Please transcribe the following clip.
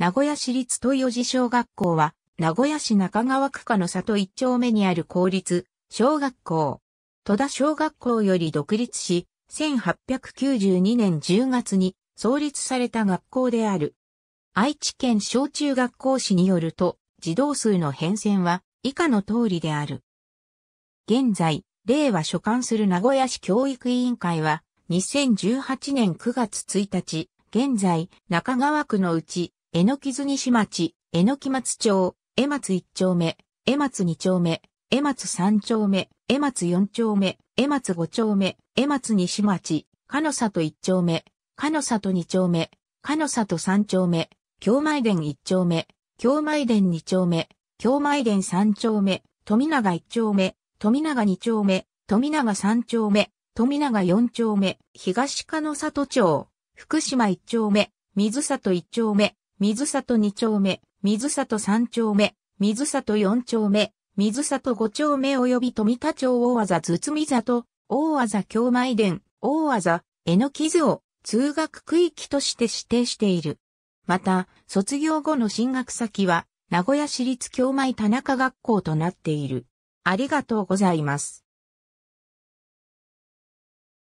名古屋市立豊寺小学校は、名古屋市中川区下の里一丁目にある公立小学校。戸田小学校より独立し、1892年10月に創立された学校である。愛知県小中学校史によると、児童数の変遷は以下の通りである。現在、令和所管する名古屋市教育委員会は、2018年9月1日、現在、中川区のうち、えのきずにし町、えのき松町、え松一丁目、え松二丁目、え松三丁目、え松四丁目、え松五丁目、え松西町、かの里一丁目、かの里二丁目、かの里三丁目、京前田一丁目、京前田二丁目、京前田三丁目、富永一丁目、富永二丁目、富永三丁目、富永四丁目、東かの里町、福島一丁目、水里一丁目、水里2丁目、水里3丁目、水里4丁目、水里5丁目及び富田町大技美里、大技京米殿、大技、絵の傷を通学区域として指定している。また、卒業後の進学先は、名古屋市立京米田中学校となっている。ありがとうございます。